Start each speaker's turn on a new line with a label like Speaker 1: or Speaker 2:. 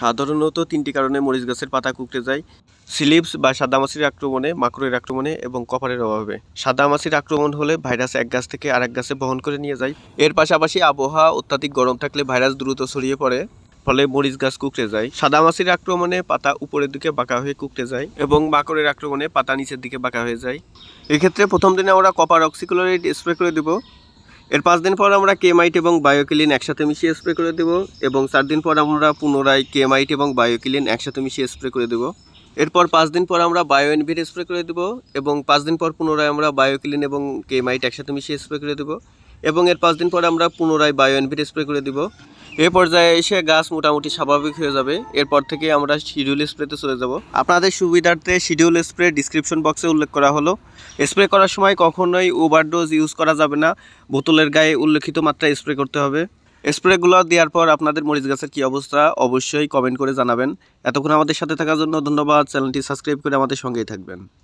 Speaker 1: সাধারণত তিনটি কারণে মরিচ গাছের পাতা কুকড়ে যায় সিলিপস বা মাছির আক্রমণে মাকড়ের আক্রমণে এবং কপারের অভাবে মাছির আক্রমণ হলে ভাইরাস এক গাছ থেকে আরেক গাছে বহন করে নিয়ে যায় এর পাশাপাশি আবহাওয়া অত্যাধিক গরম থাকলে ভাইরাস দ্রুত ছড়িয়ে পড়ে ফলে মরিচ গাছ কুকড়ে যায় মাছির আক্রমণে পাতা উপরের দিকে বাঁকা হয়ে কুকড়ে যায় এবং মাকড়ের আক্রমণে পাতা নিচের দিকে বাঁকা হয়ে যায় এক্ষেত্রে প্রথম দিনে আমরা কপার অক্সিক্লোরাইড স্প্রে করে দেবো এর পাঁচ দিন পর আমরা কেমাইট এবং বায়োকিলিন একসাথে মিশিয়ে স্প্রে করে দেব এবং চার দিন পর আমরা পুনরায় কেমাইট এবং বায়োকিলিন একসাথে মিশিয়ে স্প্রে করে দেব এরপর পাঁচ দিন পর আমরা বায়ো এনভির স্প্রে করে দেব এবং পাঁচ দিন পর পুনরায় আমরা বায়োকিলিন এবং কেমাইট একসাথে মিশিয়ে স্প্রে করে দেব এবং এর পাঁচ দিন পর আমরা পুনরায় বায়ো এনভির স্প্রে করে দেব এ পর্যায়ে এসে গাছ মোটামুটি স্বাভাবিক হয়ে যাবে এরপর থেকে আমরা শিডিউল স্প্রেতে চলে যাব আপনাদের সুবিধার্থে শিডিউল স্প্রে ডিসক্রিপশন বক্সে উল্লেখ করা হলো স্প্রে করার সময় কখনোই ওভারডোজ ইউজ করা যাবে না বোতলের গায়ে উল্লেখিত মাত্রায় স্প্রে করতে হবে স্প্রেগুলো দেওয়ার পর আপনাদের মরিচ গাছের কী অবস্থা অবশ্যই কমেন্ট করে জানাবেন এতক্ষণ আমাদের সাথে থাকার জন্য ধন্যবাদ চ্যানেলটি সাবস্ক্রাইব করে আমাদের সঙ্গেই থাকবেন